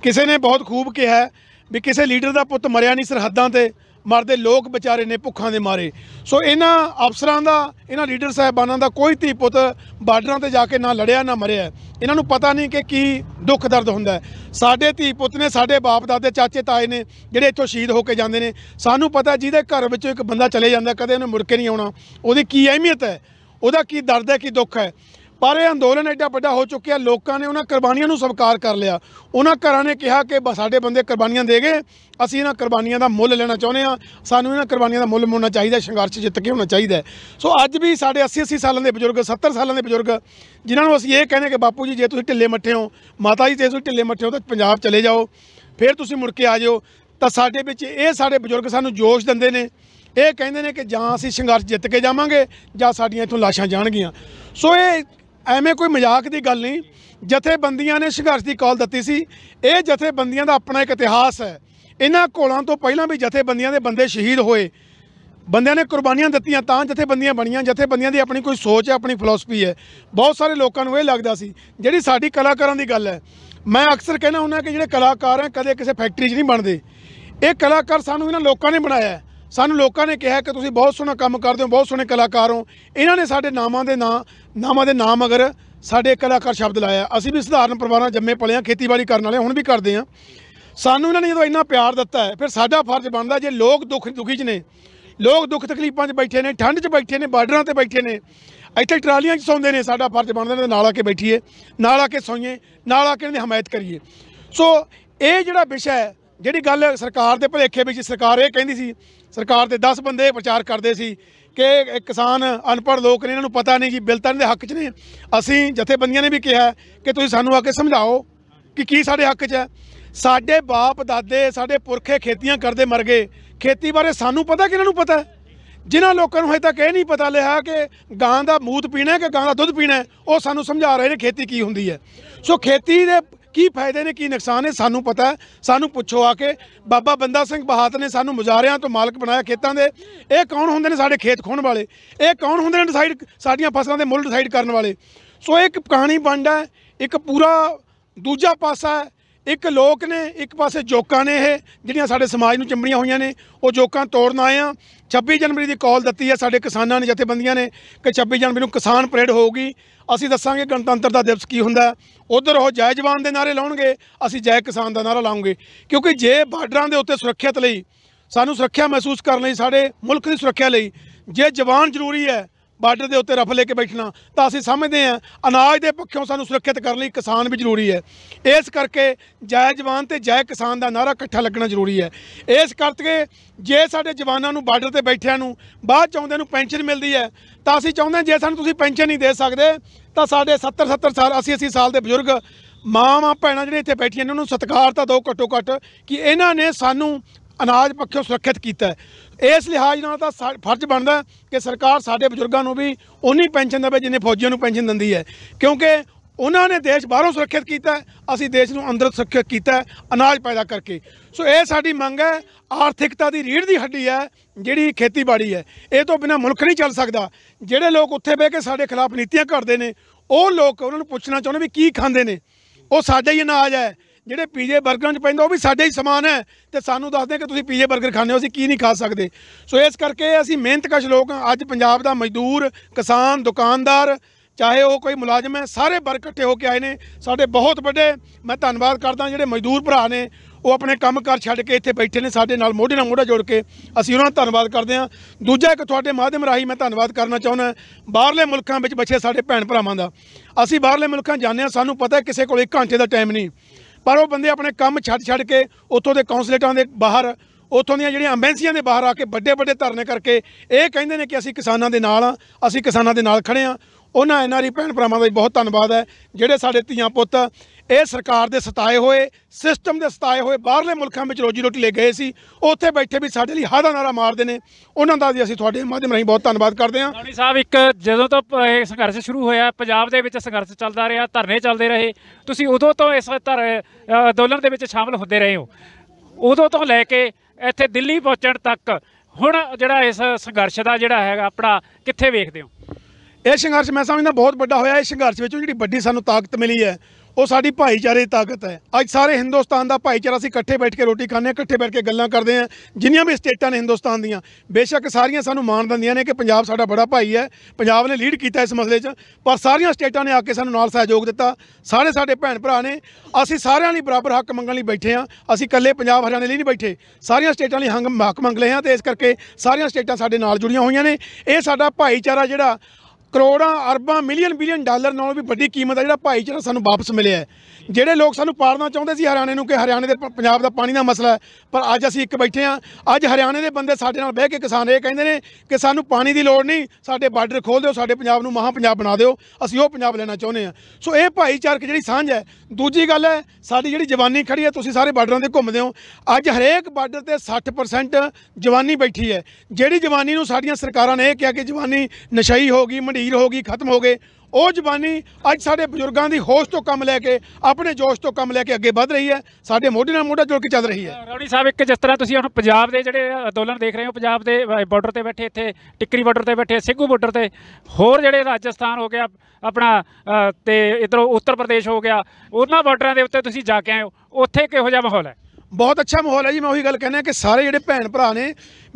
ਕਿਸੇ ਨੇ ਬਹੁਤ ਖੂਬ ਕਿਹਾ ਵੀ ਕਿਸੇ ਲੀਡਰ ਦਾ ਪੁੱਤ ਮਰਿਆ ਨਹੀਂ ਸਰਹੱਦਾਂ ਤੇ ਮਰਦੇ ਲੋਕ ਵਿਚਾਰੇ ਨੇ ਭੁੱਖਾਂ ਦੇ ਮਾਰੇ ਸੋ ਇਹਨਾਂ ਅਫਸਰਾਂ ਦਾ ਇਹਨਾਂ ਲੀਡਰ ਸਾਹਿਬਾਨਾਂ ਦਾ ਕੋਈ ਧੀ ਪੁੱਤ ਬਾਰਡਰਾਂ ਤੇ ਜਾ ਕੇ ਨਾ ਲੜਿਆ ਨਾ ਮਰਿਆ ਇਹਨਾਂ ਨੂੰ ਪਤਾ ਨਹੀਂ ਕਿ ਕੀ ਦੁੱਖ ਦਰਦ ਹੁੰਦਾ ਸਾਡੇ ਧੀ ਪੁੱਤ ਨੇ ਸਾਡੇ ਬਾਪ ਦਾਦੇ ਚਾਚੇ ਤਾਏ ਨੇ ਜਿਹੜੇ ਇੱਥੋਂ ਸ਼ਹੀਦ ਹੋ ਕੇ ਜਾਂਦੇ ਨੇ ਸਾਨੂੰ ਪਤਾ ਜਿਹਦੇ ਘਰ ਵਿੱਚੋਂ ਇੱਕ ਬੰਦਾ ਚਲੇ ਜਾਂਦਾ ਕਦੇ ਉਹਨੇ ਮੁੜ ਕੇ ਨਹੀਂ ਆਉਣਾ ਉਹਦੀ ਕੀ ਅਹਿਮੀਅਤ ਹੈ ਉਹਦਾ ਕੀ ਦਰਦ ਹੈ ਕੀ ਦੁੱਖ ਹੈ ਪਰ ਇਹ ਅੰਦੋਲਨ ਐਡਾ ਵੱਡਾ ਹੋ ਚੁੱਕਿਆ ਲੋਕਾਂ ਨੇ ਉਹਨਾਂ ਕੁਰਬਾਨੀਆਂ ਨੂੰ ਸਵਾਰ ਕਰ ਲਿਆ ਉਹਨਾਂ ਘਰਾਂ ਨੇ ਕਿਹਾ ਕਿ ਸਾਡੇ ਬੰਦੇ ਕੁਰਬਾਨੀਆਂ ਦੇ ਗਏ ਅਸੀਂ ਇਹਨਾਂ ਕੁਰਬਾਨੀਆਂ ਦਾ ਮੁੱਲ ਲੈਣਾ ਚਾਹੁੰਦੇ ਆ ਸਾਨੂੰ ਇਹਨਾਂ ਕੁਰਬਾਨੀਆਂ ਦਾ ਮੁੱਲ ਮੋਣਾ ਚਾਹੀਦਾ ਸੰਘਰਸ਼ ਜਿੱਤ ਕੇ ਹੋਣਾ ਚਾਹੀਦਾ ਸੋ ਅੱਜ ਵੀ ਸਾਡੇ 80 80 ਸਾਲਾਂ ਦੇ ਬਜ਼ੁਰਗ 70 ਸਾਲਾਂ ਦੇ ਬਜ਼ੁਰਗ ਜਿਨ੍ਹਾਂ ਨੂੰ ਅਸੀਂ ਇਹ ਕਹਿੰਦੇ ਕਿ ਬਾਪੂ ਜੀ ਜੇ ਤੁਸੀਂ ਢਿੱਲੇ ਮੱਠੇ ਹੋ ਮਾਤਾ ਜੀ ਜੇ ਤੁਸੀਂ ਢਿੱਲੇ ਮੱਠੇ ਹੋ ਤਾਂ ਪੰਜਾਬ ਚਲੇ ਜਾਓ ਫਿਰ ਤੁਸੀਂ ਮੁੜ ਕੇ ਆ ਜਾਓ ਤਾਂ ਸਾਡੇ ਵਿੱਚ ਇਹ ਸਾਡੇ ਬਜ਼ੁਰਗ ਸਾਨੂੰ ਜੋਸ਼ ਦਿੰਦੇ ਨੇ ਇਹ ਕਹਿੰਦੇ ਨੇ ਕਿ ਜਾਂ ਅਸੀਂ ਸੰਘਰਸ਼ ਜਿੱਤ ਕੇ ਜਾਵਾਂਗੇ ਜਾਂ ਸਾਡੀਆਂ ਇਥੋਂ ਲਾਸ਼ਾਂ ਜਾਣਗੀਆਂ ਸੋ ਇਹ ਐਵੇਂ ਕੋਈ ਮਜ਼ਾਕ ਦੀ ਗੱਲ ਨਹੀਂ ਜਥੇਬੰਦੀਆਂ ਨੇ ਸੰਘਰਸ਼ ਦੀ ਕਾਲ ਦਿੱਤੀ ਸੀ ਇਹ ਜਥੇਬੰਦੀਆਂ ਦਾ ਆਪਣਾ ਇੱਕ ਇਤਿਹਾਸ ਹੈ ਇਹਨਾਂ ਕੋਲਾਂ ਤੋਂ ਪਹਿਲਾਂ ਵੀ ਜਥੇਬੰਦੀਆਂ ਦੇ ਬੰਦੇ ਸ਼ਹੀਦ ਹੋਏ ਬੰਦਿਆਂ ਨੇ ਕੁਰਬਾਨੀਆਂ ਦਿੱਤੀਆਂ ਤਾਂ ਜਥੇਬੰਦੀਆਂ ਬਣੀਆਂ ਜਥੇਬੰਦੀਆਂ ਦੀ ਆਪਣੀ ਕੋਈ ਸੋਚ ਹੈ ਆਪਣੀ ਫਿਲਾਸਫੀ ਹੈ ਬਹੁਤ ਸਾਰੇ ਲੋਕਾਂ ਨੂੰ ਇਹ ਲੱਗਦਾ ਸੀ ਜਿਹੜੀ ਸਾਡੀ ਕਲਾਕਾਰਾਂ ਦੀ ਗੱਲ ਹੈ ਮੈਂ ਅਕਸਰ ਕਹਿੰਦਾ ਹੁੰਦਾ ਕਿ ਜਿਹੜੇ ਕਲਾਕਾਰ ਹੈ ਕਦੇ ਕਿਸੇ ਫੈਕਟਰੀ 'ਚ ਨਹੀਂ ਬਣਦੇ ਇਹ ਕਲਾਕਾਰ ਸਾਨੂੰ ਇਹਨਾਂ ਲੋਕਾਂ ਨੇ ਬਣਾਇਆ ਸਾਨੂੰ ਲੋਕਾਂ ਨੇ ਕਿਹਾ ਕਿ ਤੁਸੀਂ ਬਹੁਤ ਸੋਹਣਾ ਕੰਮ ਕਰਦੇ ਹੋ ਬਹੁਤ ਸੋਹਣੇ ਕਲਾਕਾਰ ਹੋ ਇਹਨਾਂ ਨੇ ਸਾਡੇ ਨਾਮਾਂ ਦੇ ਨਾਂ ਨਾਮਾਂ ਦੇ ਨਾਮ ਅਗਰ ਸਾਡੇ ਕਲਾਕਾਰ ਸ਼ਬਦ ਲਾਇਆ ਅਸੀਂ ਵੀ ਸਧਾਰਨ ਪਰਿਵਾਰਾਂ ਜੰਮੇ ਪਲੇ ਆ ਖੇਤੀਬਾੜੀ ਕਰਨ ਵਾਲੇ ਹੁਣ ਵੀ ਕਰਦੇ ਆ ਸਾਨੂੰ ਇਹਨਾਂ ਨੇ ਜਦੋਂ ਇੰਨਾ ਪਿਆਰ ਦਿੱਤਾ ਹੈ ਫਿਰ ਸਾਡਾ ਫਰਜ਼ ਬਣਦਾ ਜੇ ਲੋਕ ਦੁੱਖ ਦੁਖੀ ਚ ਨੇ ਲੋਕ ਦੁੱਖ ਤਕਲੀਫਾਂ 'ਚ ਬੈਠੇ ਨੇ ਠੰਡ 'ਚ ਬੈਠੇ ਨੇ ਬਾਰਡਰਾਂ ਤੇ ਬੈਠੇ ਨੇ ਇੱਥੇ ਟਰਾਲੀਆਂ 'ਚ ਸੌਂਦੇ ਨੇ ਸਾਡਾ ਫਰਜ਼ ਬਣਦਾ ਨੇ ਨਾਲ ਆ ਕੇ ਬੈਠੀਏ ਨਾਲ ਆ ਕੇ ਸੌਈਏ ਨਾਲ ਆ ਕੇ ਇਹਨਾਂ ਦੀ ਹਮਾਇਤ ਕਰੀਏ ਸੋ ਇਹ ਜਿਹੜਾ ਵਿਸ਼ਾ ਹੈ ਜਿਹੜੀ ਗੱਲ ਸਰਕਾਰ ਦੇ ਭਲੇਖੇ ਵਿੱਚ ਸਰਕਾਰ ਇਹ ਕਹਿੰਦੀ ਸੀ ਸਰਕਾਰ ਦੇ 10 ਬੰਦੇ ਪ੍ਰਚਾਰ ਕਰਦੇ ਸੀ ਕਿ ਕਿਸਾਨ ਅਨਪੜ੍ਹ ਲੋਕ ਨੇ ਇਹਨਾਂ ਨੂੰ ਪਤਾ ਨਹੀਂ ਕਿ ਬਿੱਲ ਤਾਂ ਦੇ ਹੱਕ 'ਚ ਨੇ ਅਸੀਂ ਜਥੇਬੰਦੀਆਂ ਨੇ ਵੀ ਕਿਹਾ ਕਿ ਤੁਸੀਂ ਸਾਨੂੰ ਆ ਕੇ ਸਮਝਾਓ ਕਿ ਕੀ ਸਾਡੇ ਹੱਕ 'ਚ ਹੈ ਸਾਡੇ ਬਾਪ ਦਾਦੇ ਸਾਡੇ ਪੁਰਖੇ ਖੇਤੀਆਂ ਕਰਦੇ ਮਰ ਗਏ ਖੇਤੀ ਬਾਰੇ ਸਾਨੂੰ ਪਤਾ ਕਿ ਇਹਨਾਂ ਨੂੰ ਪਤਾ ਜਿਨ੍ਹਾਂ ਲੋਕਾਂ ਨੂੰ ਹਜੇ ਤੱਕ ਇਹ ਨਹੀਂ ਪਤਾ ਲਿਆ ਕਿ ਗਾਂ ਦਾ ਮੂਤ ਪੀਣਾ ਹੈ ਕਿ ਗਾਂ ਦਾ ਦੁੱਧ ਪੀਣਾ ਹੈ ਉਹ ਸਾਨੂੰ ਸਮਝਾ ਰਹੇ ਨੇ ਖੇਤੀ ਕੀ ਹੁੰਦੀ ਹੈ ਸੋ ਖੇਤੀ ਦੇ ਕੀ ਫਾਇਦੇ ਨੇ ਕੀ ਨੁਕਸਾਨ ਨੇ ਸਾਨੂੰ ਪਤਾ ਸਾਨੂੰ ਪੁੱਛੋ ਆ ਕੇ ਬਾਬਾ ਬੰਦਾ ਸਿੰਘ ਬਹਾਦਰ ਨੇ ਸਾਨੂੰ ਮੁਜ਼ਾਰਿਆਂ ਤੋਂ ਮਾਲਕ ਬਣਾਇਆ ਖੇਤਾਂ ਦੇ ਇਹ ਕੌਣ ਹੁੰਦੇ ਨੇ ਸਾਡੇ ਖੇਤ ਖੋਣ ਵਾਲੇ ਇਹ ਕੌਣ ਹੁੰਦੇ ਨੇ ਡਿਸਾਈਡ ਸਾਡੀਆਂ ਫਸਲਾਂ ਦੇ ਮੁੱਲ ਡਿਸਾਈਡ ਕਰਨ ਵਾਲੇ ਸੋ ਇੱਕ ਕਹਾਣੀ ਬਣਦਾ ਇੱਕ ਪੂਰਾ ਦੂਜਾ ਪਾਸਾ ਹੈ ਇੱਕ ਲੋਕ ਨੇ ਇੱਕ ਪਾਸੇ ਜੋਕਾਂ ਨੇ ਇਹ ਜਿਹੜੀਆਂ ਸਾਡੇ ਸਮਾਜ ਨੂੰ ਚੰਬੜੀਆਂ ਹੋਈਆਂ ਨੇ ਉਹ ਜੋਕਾਂ ਤੋੜਨ ਆਏ ਆ 26 ਜਨਵਰੀ ਦੀ ਕਾਲ ਦਿੱਤੀ ਹੈ ਸਾਡੇ ਕਿਸਾਨਾਂ ਨੇ ਜਥੇਬੰਦੀਆਂ ਨੇ ਕਿ 26 ਜਨਵਰੀ ਨੂੰ ਕਿਸਾਨ ਪਰੇਡ ਹੋਊਗੀ ਅਸੀਂ ਦੱਸਾਂਗੇ ਗਣਤੰਤਰ ਦਾ ਦਿਵਸ ਕੀ ਹੁੰਦਾ ਉਧਰ ਉਹ ਜੈ ਜਵਾਨ ਦੇ ਨਾਰੇ ਲਾਉਣਗੇ ਅਸੀਂ ਜੈ ਕਿਸਾਨ ਦਾ ਨਾਰਾ ਲਾਉਂਗੇ ਕਿਉਂਕਿ ਜੇ ਬਾਰਡਰਾਂ ਦੇ ਉੱਤੇ ਸੁਰੱਖਿਆਤ ਲਈ ਸਾਨੂੰ ਸੁਰੱਖਿਆ ਮਹਿਸੂਸ ਕਰਨ ਲਈ ਸਾਡੇ ਮੁਲਕ ਦੀ ਸੁਰੱਖਿਆ ਲਈ ਜੇ ਜਵਾਨ ਜ਼ਰੂਰੀ ਹੈ ਬਾਰਡਰ ਦੇ ਉੱਤੇ ਰਫ ਲੈ ਕੇ ਬੈਠਣਾ ਤਾਂ ਅਸੀਂ ਸਮਝਦੇ ਹਾਂ ਅਨਾਜ ਦੇ ਪੱਖੋਂ ਸਾਨੂੰ ਸੁਰੱਖਿਅਤ ਕਰਨ ਲਈ ਕਿਸਾਨ ਵੀ ਜ਼ਰੂਰੀ ਹੈ ਇਸ ਕਰਕੇ ਜੈ ਜਵਾਨ ਤੇ ਜੈ ਕਿਸਾਨ ਦਾ ਨਾਰਾ ਇਕੱਠਾ ਲੱਗਣਾ ਜ਼ਰੂਰੀ ਹੈ ਇਸ ਕਰਕੇ ਜੇ ਸਾਡੇ ਜਵਾਨਾਂ ਨੂੰ ਬਾਰਡਰ ਤੇ ਬੈਠਿਆਂ ਨੂੰ ਬਾਅਦ ਚਾਹੁੰਦੇ ਨੂੰ ਪੈਨਸ਼ਨ ਮਿਲਦੀ ਹੈ ਤਾਂ ਅਸੀਂ ਚਾਹੁੰਦੇ ਜੇ ਸਾਨੂੰ ਤੁਸੀਂ ਪੈਨਸ਼ਨ ਨਹੀਂ ਦੇ ਸਕਦੇ ਤਾਂ ਸਾਡੇ 70 70 ਸਾਲ 80 80 ਸਾਲ ਦੇ ਬਜ਼ੁਰਗ ਮਾਂ ਮਾਂ ਭੈਣਾਂ ਜਿਹੜੇ ਇੱਥੇ ਬੈਠੀਆਂ ਨੇ ਉਹਨਾਂ ਨੂੰ ਸਤਿਕਾਰ ਤਾਂ ਦਿਓ ਘੱਟੋ ਘੱਟ ਕਿ ਇਹਨਾਂ ਨੇ ਸਾਨੂੰ ਅਨਾਜ ਪੱਖੋਂ ਸੁਰੱਖਿਅਤ ਕੀਤਾ ਹੈ ਇਸ ਲਿਹਾਜ਼ ਨਾਲ ਤਾਂ ਫਰਜ਼ ਬਣਦਾ ਕਿ ਸਰਕਾਰ ਸਾਡੇ ਬਜ਼ੁਰਗਾਂ ਨੂੰ ਵੀ ਉਨੀ ਪੈਨਸ਼ਨ ਦੇਵੇ ਜਿੰਨੇ ਫੌਜੀਆਂ ਨੂੰ ਪੈਨਸ਼ਨ ਦਿੰਦੀ ਹੈ ਕਿਉਂਕਿ ਉਹਨਾਂ ਨੇ ਦੇਸ਼ ਬਾਹਰੋਂ ਸੁਰੱਖਿਅਤ ਕੀਤਾ ਅਸੀਂ ਦੇਸ਼ ਨੂੰ ਅੰਦਰ ਸੁਰੱਖਿਅਤ ਕੀਤਾ ਅਨਾਜ ਪੈਦਾ ਕਰਕੇ ਸੋ ਇਹ ਸਾਡੀ ਮੰਗ ਹੈ ਆਰਥਿਕਤਾ ਦੀ ਰੀੜ ਦੀ ਹੱਡੀ ਹੈ ਜਿਹੜੀ ਖੇਤੀਬਾੜੀ ਹੈ ਇਹ ਤੋਂ ਬਿਨਾ ਮੁਲਕ ਨਹੀਂ ਚੱਲ ਸਕਦਾ ਜਿਹੜੇ ਲੋਕ ਉੱਥੇ ਬਹਿ ਕੇ ਸਾਡੇ ਖਿਲਾਫ ਨੀਤੀਆਂ ਘੜਦੇ ਨੇ ਉਹ ਲੋਕ ਉਹਨਾਂ ਨੂੰ ਪੁੱਛਣਾ ਚਾਹੁੰਦੇ ਵੀ ਕੀ ਖਾਂਦੇ ਨੇ ਉਹ ਸਾਡਾ ਹੀ ਅਨਾਜ ਹੈ ਜਿਹੜੇ ਪੀਜੇ 버ਗਰਾਂ 'ਚ ਪੈਂਦਾ ਉਹ ਵੀ ਸਾਡੇ ਹੀ ਸਮਾਨ ਹੈ ਤੇ ਸਾਨੂੰ ਦੱਸਦੇ ਕਿ ਤੁਸੀਂ ਪੀਜੇ 버ਗਰ ਖਾਂਦੇ ਹੋ ਅਸੀਂ ਕੀ ਨਹੀਂ ਖਾ ਸਕਦੇ ਸੋ ਇਸ ਕਰਕੇ ਅਸੀਂ ਮਿਹਨਤਕਸ਼ ਲੋਕ ਅੱਜ ਪੰਜਾਬ ਦਾ ਮਜ਼ਦੂਰ ਕਿਸਾਨ ਦੁਕਾਨਦਾਰ ਚਾਹੇ ਉਹ ਕੋਈ ਮੁਲਾਜ਼ਮ ਹੈ ਸਾਰੇ ਬਰ ਇਕੱਠੇ ਹੋ ਕੇ ਆਏ ਨੇ ਸਾਡੇ ਬਹੁਤ ਵੱਡੇ ਮੈਂ ਧੰਨਵਾਦ ਕਰਦਾ ਜਿਹੜੇ ਮਜ਼ਦੂਰ ਭਰਾ ਨੇ ਉਹ ਆਪਣੇ ਕੰਮ ਕਰ ਛੱਡ ਕੇ ਇੱਥੇ ਬੈਠੇ ਨੇ ਸਾਡੇ ਨਾਲ ਮੋਢੇ ਨਾਲ ਮੋਢਾ ਜੋੜ ਕੇ ਅਸੀਂ ਉਹਨਾਂ ਦਾ ਧੰਨਵਾਦ ਕਰਦੇ ਹਾਂ ਦੂਜਾ ਇੱਕ ਤੁਹਾਡੇ ਮਾਧਿਅਮ ਰਾਹੀਂ ਮੈਂ ਧੰਨਵਾਦ ਕਰਨਾ ਚਾਹੁੰਦਾ ਬਾਹਰਲੇ ਮੁਲਕਾਂ ਵਿੱਚ ਬੱਚੇ ਸਾਡੇ ਭੈਣ ਭਰਾਵਾਂ ਦਾ ਅਸੀਂ ਬਾਹਰਲੇ ਮੁਲਕਾਂ ਜਾਂਦੇ ਹਾਂ ਸਾਨੂੰ ਪਤਾ ਕਿਸੇ ਕੋਲ 1 ਘੰਟੇ ਦਾ ਟਾਈਮ ਨਹੀਂ ਪਰ ਉਹ ਬੰਦੇ ਆਪਣੇ ਕੰਮ ਛੱਡ ਛੱਡ ਕੇ ਉੱਥੋਂ ਦੇ ਕਾਉਂਸਲੇਟਾਂ ਦੇ ਬਾਹਰ ਉੱਥੋਂ ਦੀਆਂ ਜਿਹੜੀਆਂ ਐਮਬੈਂਸੀਆਂ ਦੇ ਬਾਹਰ ਆ ਕੇ ਵੱਡੇ ਵੱਡੇ ਧਰਨੇ ਕਰਕੇ ਇਹ ਕਹਿੰਦੇ ਨੇ ਕਿ ਅਸੀਂ ਕਿਸਾਨਾਂ ਦੇ ਨਾਲ ਆ ਅਸੀਂ ਕਿਸਾਨਾਂ ਦੇ ਨਾਲ ਖੜੇ ਆ ਉਹਨਾਂ ਐਨਆਰਈ ਭੈਣ ਭਰਾਵਾਂ ਦਾ ਬਹੁਤ ਧੰਨਵਾਦ ਹੈ ਜਿਹੜੇ ਸਾਡੇ ਧੀਆਂ ਪੁੱਤ ਇਹ ਸਰਕਾਰ ਦੇ ਸਤਾਏ ਹੋਏ ਸਿਸਟਮ ਦੇ ਸਤਾਏ ਹੋਏ ਬਾਹਰਲੇ ਮੁਲਕਾਂ ਵਿੱਚ ਰੋਜੀ ਰੋਟੀ ਲੈ ਗਏ ਸੀ ਉੱਥੇ ਬੈਠੇ ਵੀ ਸਾਡੇ ਲਈ ਹਾਦਾ ਨਾਰਾ ਮਾਰਦੇ ਨੇ ਉਹਨਾਂ ਦਾ ਵੀ ਅਸੀਂ ਤੁਹਾਡੇ ਮਾਧਿਅਮ ਰਾਹੀਂ ਬਹੁਤ ਧੰਨਵਾਦ ਕਰਦੇ ਹਾਂ ਨਾਨੀ ਸਾਹਿਬ ਇੱਕ ਜਦੋਂ ਤੋਂ ਇਹ ਸੰਘਰਸ਼ ਸ਼ੁਰੂ ਹੋਇਆ ਪੰਜਾਬ ਦੇ ਵਿੱਚ ਸੰਘਰਸ਼ ਚੱਲਦਾ ਰਿਹਾ ਧਰਨੇ ਚੱਲਦੇ ਰਹੇ ਤੁਸੀਂ ਉਦੋਂ ਤੋਂ ਇਸ ਧਰ ਅੰਦੋਲਨ ਦੇ ਵਿੱਚ ਸ਼ਾਮਲ ਹੁੰਦੇ ਰਹੇ ਹੋ ਉਦੋਂ ਤੋਂ ਲੈ ਕੇ ਇੱਥੇ ਦਿੱਲੀ ਪਹੁੰਚਣ ਤੱਕ ਹੁਣ ਜਿਹੜਾ ਇਸ ਸੰਘਰਸ਼ ਦਾ ਜਿਹੜਾ ਹੈਗਾ ਆਪਣਾ ਕਿੱਥੇ ਵੇਖਦੇ ਹੋ ਇਹ ਸੰਘਰਸ਼ ਮੈਂ ਸਮਝਦਾ ਬਹੁਤ ਵੱਡਾ ਹੋਇਆ ਇਸ ਸੰਘਰਸ਼ ਵਿੱਚੋਂ ਜਿਹੜੀ ਵੱਡੀ ਸਾਨੂੰ ਤਾਕਤ ਮਿਲੀ ਹੈ ਉਹ ਸਾਡੀ ਭਾਈਚਾਰੇ ਦੀ ਤਾਕਤ ਹੈ ਅੱਜ ਸਾਰੇ ਹਿੰਦੁਸਤਾਨ ਦਾ ਭਾਈਚਾਰਾ ਅਸੀਂ ਇਕੱਠੇ ਬੈਠ ਕੇ ਰੋਟੀ ਖਾਂਦੇ ਆ ਇਕੱਠੇ ਬੈਠ ਕੇ ਗੱਲਾਂ ਕਰਦੇ ਆ ਜਿੰਨੀਆਂ ਵੀ ਸਟੇਟਾਂ ਨੇ ਹਿੰਦੁਸਤਾਨ ਦੀਆਂ ਬੇਸ਼ੱਕ ਸਾਰੀਆਂ ਸਾਨੂੰ ਮਾਣ ਦਿੰਦੀਆਂ ਨੇ ਕਿ ਪੰਜਾਬ ਸਾਡਾ ਬੜਾ ਭਾਈ ਹੈ ਪੰਜਾਬ ਨੇ ਲੀਡ ਕੀਤਾ ਇਸ ਮਸਲੇ 'ਚ ਪਰ ਸਾਰੀਆਂ ਸਟੇਟਾਂ ਨੇ ਆ ਕੇ ਸਾਨੂੰ ਨਾਲ ਸਹਿਯੋਗ ਦਿੱਤਾ ਸਾਰੇ ਸਾਡੇ ਭੈਣ ਭਰਾ ਨੇ ਅਸੀਂ ਸਾਰਿਆਂ ਲਈ ਬਰਾਬਰ ਹੱਕ ਮੰਗਣ ਲਈ ਬੈਠੇ ਆ ਅਸੀਂ ਇਕੱਲੇ ਪੰਜਾਬ ਹਰਿਆਣੇ ਲਈ ਨਹੀਂ ਬੈਠੇ ਸਾਰੀਆਂ ਸਟੇਟਾਂ ਲਈ ਹੰਗ ਹੱਕ ਮੰਗ ਲਏ ਆ ਤੇ ਇਸ ਕਰਕੇ ਸਾਰੀਆਂ ਸਟੇਟਾਂ ਸਾਡੇ ਨਾਲ ਜੁੜੀਆਂ ਹੋਈਆਂ ਨੇ ਇਹ ਸਾਡਾ ਭਾਈਚਾਰਾ ਜਿਹੜਾ ਕਰੋੜਾਂ ਅਰਬਾਂ ਮਿਲੀਅਨ ਬਿਲੀਅਨ ਡਾਲਰ ਨਾਲੋਂ ਵੀ ਵੱਡੀ ਕੀਮਤ ਆ ਜਿਹੜਾ ਭਾਈਚਾਰਾ ਸਾਨੂੰ ਵਾਪਸ ਮਿਲਿਆ ਹੈ ਜਿਹੜੇ ਲੋਕ ਸਾਨੂੰ ਪਾੜਨਾ ਚਾਹੁੰਦੇ ਸੀ ਹਰਿਆਣੇ ਨੂੰ ਕਿ ਹਰਿਆਣੇ ਦੇ ਪੰਜਾਬ ਦਾ ਪਾਣੀ ਦਾ ਮਸਲਾ ਹੈ ਪਰ ਅੱਜ ਅਸੀਂ ਇੱਕ ਬੈਠੇ ਆ ਅੱਜ ਹਰਿਆਣੇ ਦੇ ਬੰਦੇ ਸਾਡੇ ਨਾਲ ਬਹਿ ਕੇ ਕਿਸਾਨ ਇਹ ਕਹਿੰਦੇ ਨੇ ਕਿ ਸਾਨੂੰ ਪਾਣੀ ਦੀ ਲੋੜ ਨਹੀਂ ਸਾਡੇ ਬਾਰਡਰ ਖੋਲ ਦਿਓ ਸਾਡੇ ਪੰਜਾਬ ਨੂੰ ਮਹਾ ਪੰਜਾਬ ਬਣਾ ਦਿਓ ਅਸੀਂ ਉਹ ਪੰਜਾਬ ਲੈਣਾ ਚਾਹੁੰਦੇ ਆ ਸੋ ਇਹ ਭਾਈਚਾਰਕ ਜਿਹੜੀ ਸਾਂਝ ਹੈ ਦੂਜੀ ਗੱਲ ਹੈ ਸਾਡੀ ਜਿਹੜੀ ਜਵਾਨੀ ਖੜੀ ਹੈ ਤੁਸੀਂ ਸਾਰੇ ਬਾਰਡਰਾਂ ਤੇ ਘੁੰਮਦੇ ਹੋ ਅੱਜ ਹਰੇਕ ਬਾਰਡਰ ਤੇ 60% ਜਵਾਨੀ ਬੈਠੀ ਹੈ ਜਿਹੜੀ ਜਵਾਨੀ ਨੂੰ ਸਾਡੀਆਂ ਸਰਕਾਰਾਂ ਨੇ ਇਹ ਕਿਹਾ ਕਿ ਜਵਾਨੀ ਨਸ਼ਈ ਹੋ ਗਈ ਢੀਰ ਹੋ ਗਈ ਖਤਮ ਹੋ ਗਏ ਉਹ ਜ਼ਬਾਨੀ ਅੱਜ ਸਾਡੇ ਬਜ਼ੁਰਗਾਂ ਦੀ ਹੋਸ਼ ਤੋਂ ਕੰਮ ਲੈ ਕੇ ਆਪਣੇ ਜੋਸ਼ ਤੋਂ ਕੰਮ ਲੈ ਕੇ ਅੱਗੇ ਵੱਧ ਰਹੀ ਹੈ ਸਾਡੇ ਮੋਢੇ ਨਾਲ ਮੋਢਾ ਜੁੜ ਕੇ ਚੱਲ ਰਹੀ ਹੈ ਰੌਣੀ ਸਾਹਿਬ ਇੱਕ ਜਿਸ ਤਰ੍ਹਾਂ ਤੁਸੀਂ ਹੁਣ ਪੰਜਾਬ ਦੇ ਜਿਹੜੇ ਅੰਦੋਲਨ ਦੇਖ ਰਹੇ ਹੋ ਪੰਜਾਬ ਦੇ ਬਾਰਡਰ ਤੇ ਬੈਠੇ ਇੱਥੇ ਟਿੱਕਰੀ ਬਾਰਡਰ ਤੇ ਬੈਠੇ ਸਿੱਘੂ ਬਾਰਡਰ ਤੇ ਹੋਰ ਜਿਹੜੇ ਰਾਜਸਥਾਨ ਹੋ ਗਿਆ ਆਪਣਾ ਤੇ ਇਧਰੋਂ ਉੱਤਰ ਪ੍ਰਦੇਸ਼ ਹੋ ਗਿਆ ਉਹਨਾਂ ਬਾਰਡਰਾਂ ਦੇ ਉੱਤੇ ਤੁਸੀਂ ਜਾ ਕੇ ਆਏ ਹੋ ਉੱਥੇ ਕਿਹੋ ਜਿਹਾ ਮਾਹੌਲ ਹੈ ਬਹੁਤ ਅੱਛਾ ਮਾਹੌਲ ਹੈ ਜੀ ਮੈਂ ਉਹੀ ਗੱਲ ਕਹਿੰਦਾ ਕਿ ਸਾਰੇ ਜਿਹੜੇ ਭੈਣ ਭਰਾ ਨੇ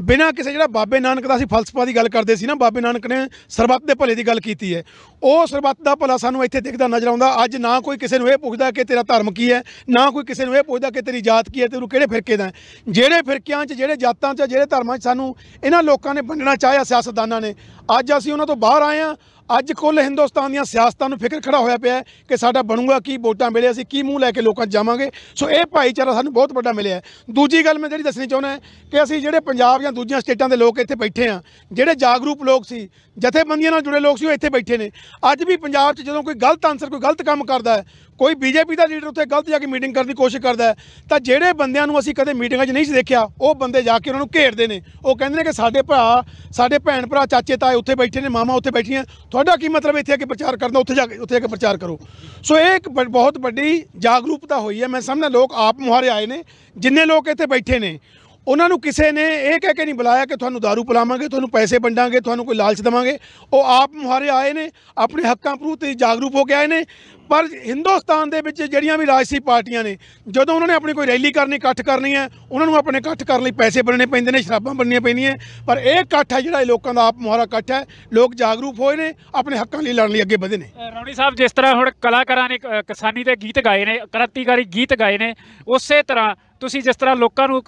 ਬਿਨਾਂ ਕਿਸੇ ਜਿਹੜਾ ਬਾਬੇ ਨਾਨਕ ਦਾ ਅਸੀਂ ਫਲਸਫਾ ਦੀ ਗੱਲ ਕਰਦੇ ਸੀ ਨਾ ਬਾਬੇ ਨਾਨਕ ਨੇ ਸਰਬੱਤ ਦੇ ਭਲੇ ਦੀ ਗੱਲ ਕੀਤੀ ਹੈ ਉਹ ਸਰਬੱਤ ਦਾ ਭਲਾ ਸਾਨੂੰ ਇੱਥੇ ਦਿਖਦਾ ਨਜ਼ਰ ਆਉਂਦਾ ਅੱਜ ਨਾ ਕੋਈ ਕਿਸੇ ਨੂੰ ਇਹ ਪੁੱਛਦਾ ਕਿ ਤੇਰਾ ਧਰਮ ਕੀ ਹੈ ਨਾ ਕੋਈ ਕਿਸੇ ਨੂੰ ਇਹ ਪੁੱਛਦਾ ਕਿ ਤੇਰੀ ਜਾਤ ਕੀ ਹੈ ਉਹ ਕਿਹੜੇ ਫਿਰਕੇ ਦਾ ਜਿਹੜੇ ਫਿਰਕਿਆਂ 'ਚ ਜਿਹੜੇ ਜਾਤਾਂ 'ਚ ਜਿਹੜੇ ਧਰਮਾਂ 'ਚ ਸਾਨੂੰ ਇਹਨਾਂ ਲੋਕਾਂ ਨੇ ਵੰਡਣਾ ਚਾਹਿਆ ਸਿਆਸਤਦਾਨਾਂ ਨੇ ਅੱਜ ਅਸੀਂ ਉਹਨਾਂ ਤੋਂ ਬਾਹਰ ਆਏ ਆ ਅੱਜ ਕੁੱਲ ਹਿੰਦੁਸਤਾਨ ਦੀਆਂ ਸਿਆਸਤਾਂ ਨੂੰ ਫਿਕਰ ਖੜਾ ਹੋਇਆ ਪਿਆ ਕਿ ਸਾਡਾ ਬਣੂਗਾ ਕੀ ਵੋਟਾਂ ਮਿਲੇ ਅਸੀਂ ਕੀ ਮੂੰਹ ਲੈ ਕੇ ਲੋਕਾਂ 'ਚ ਜਾਵਾਂਗੇ ਸੋ ਇਹ ਭਾਈਚਾਰਾ ਸਾਨੂੰ ਬਹੁਤ ਵੱਡਾ ਮਿਲਿਆ ਦੂਜੀ ਗੱਲ ਮੈਂ ਜਿਹੜੀ ਦੱਸਣੀ ਚਾਹੁੰਦਾ ਕਿ ਅਸੀਂ ਜਿਹੜੇ ਪੰਜਾਬ ਜਾਂ ਦੂਜੀਆਂ ਸਟੇਟਾਂ ਦੇ ਲੋਕ ਇੱਥੇ ਬੈਠੇ ਆ ਜਿਹੜੇ ਜਾਗਰੂਕ ਲੋਕ ਸੀ ਜਥੇਬੰਦੀਆਂ ਨਾਲ ਜੁੜੇ ਲੋਕ ਸੀ ਉਹ ਇੱਥੇ ਬੈਠੇ ਨੇ ਅੱਜ ਵੀ ਪੰਜਾਬ 'ਚ ਜਦੋਂ ਕੋਈ ਗਲਤ ਆਨਸਰ ਕੋਈ ਗਲਤ ਕੰਮ ਕਰਦਾ ਹੈ ਕੋਈ ਬੀਜੇਪੀ ਦਾ ਲੀਡਰ ਉੱਥੇ ਗਲਤ ਜਾ ਕੇ ਮੀਟਿੰਗ ਕਰਨ ਦੀ ਕੋਸ਼ਿਸ਼ ਕਰਦਾ ਤਾਂ ਜਿਹੜੇ ਬੰਦਿਆਂ ਨੂੰ ਅਸੀਂ ਕਦੇ ਮੀਟਿੰਗਾਂ 'ਚ ਨਹੀਂ ਦੇਖਿਆ ਉਹ ਬੰਦੇ ਜਾ ਕੇ ਉਹਨਾਂ ਨੂੰ ਘੇਰਦੇ ਨੇ ਉਹ ਕਹਿੰਦੇ ਨੇ ਕਿ ਸਾਡੇ ਭਰਾ ਸਾਡੇ ਭੈਣ ਭਰਾ ਚਾਚੇ ਤਾਏ ਉੱਥੇ ਬੈਠੇ ਨੇ ਮਾਮਾ ਉੱਥੇ ਬੈਠੀਆਂ ਤੁਹਾਡਾ ਕੀ ਮਤਲਬ ਇੱਥੇ ਆ ਕੇ ਪ੍ਰਚਾਰ ਕਰਨਾ ਉੱਥੇ ਜਾ ਕੇ ਉੱਥੇ ਆ ਕੇ ਪ੍ਰਚਾਰ ਕਰੋ ਸੋ ਇਹ ਇੱਕ ਬਹੁਤ ਵੱਡੀ ਜਾਗਰੂਕਤਾ ਹੋਈ ਹੈ ਮੈਂ ਸਮਝਦਾ ਲੋਕ ਆਪ ਮੁਹਾਰੇ ਆਏ ਨੇ ਜਿੰਨੇ ਲੋਕ ਇੱਥੇ ਬੈਠੇ ਨੇ ਉਹਨਾਂ ਨੂੰ ਕਿਸੇ ਨੇ ਇਹ ਕਹਿ ਕੇ ਨਹੀਂ ਬੁਲਾਇਆ ਕਿ ਤੁਹਾਨੂੰ दारू ਪਿਲਾਵਾਂਗੇ ਤੁਹਾਨੂੰ ਪੈਸੇ ਵੰਡਾਂਗੇ ਤੁਹਾਨੂੰ ਕੋਈ ਲਾਲਚ ਦਵਾਂਗੇ ਉਹ ਆਪ ਮੁਹਾਰੇ ਆਏ ਨੇ ਆਪਣੇ ਹੱਕਾਂ ਪ੍ਰਤੀ ਜਾਗਰੂਕ ਹੋ ਕੇ ਆਏ ਨੇ ਪਰ ਹਿੰਦੁਸਤਾਨ ਦੇ ਵਿੱਚ ਜਿਹੜੀਆਂ ਵੀ ਰਾਜਸੀ ਪਾਰਟੀਆਂ ਨੇ ਜਦੋਂ ਉਹਨਾਂ ਨੇ ਆਪਣੀ ਕੋਈ ਰੈਲੀ ਕਰਨੀ ਇਕੱਠ ਕਰਨੀ ਹੈ ਉਹਨਾਂ ਨੂੰ ਆਪਣੇ ਇਕੱਠ ਕਰਨ ਲਈ ਪੈਸੇ ਬਣਨੇ ਪੈਂਦੇ ਨੇ ਸ਼ਰਾਬਾਂ ਬਣਨੀਆਂ ਪੈਂਦੀਆਂ ਪਰ ਇਹ ਇਕੱਠ ਹੈ ਜਿਹੜਾ ਲੋਕਾਂ ਦਾ ਆਪ ਮੁਹਾਰਾ ਇਕੱਠ ਹੈ ਲੋਕ ਜਾਗਰੂਕ ਹੋਏ ਨੇ ਆਪਣੇ ਹੱਕਾਂ ਲਈ ਲੜਨ ਲਈ ਅੱਗੇ ਵਧੇ ਨੇ ਰੌਣੀ ਸਾਹਿਬ ਜਿਸ ਤਰ੍ਹਾਂ ਹੁਣ ਕਲਾਕਾਰਾਂ ਨੇ ਕਿਸਾਨੀ ਦੇ ਗੀਤ ਗਾਏ ਨੇ ਕ੍ਰਾਂਤੀਕਾਰੀ ਗੀਤ ਗਾਏ ਨੇ ਉਸੇ ਤਰ੍ਹਾਂ ਤੁਸੀਂ ਜਿਸ ਤਰ੍ਹਾਂ ਲੋਕਾਂ ਨੂੰ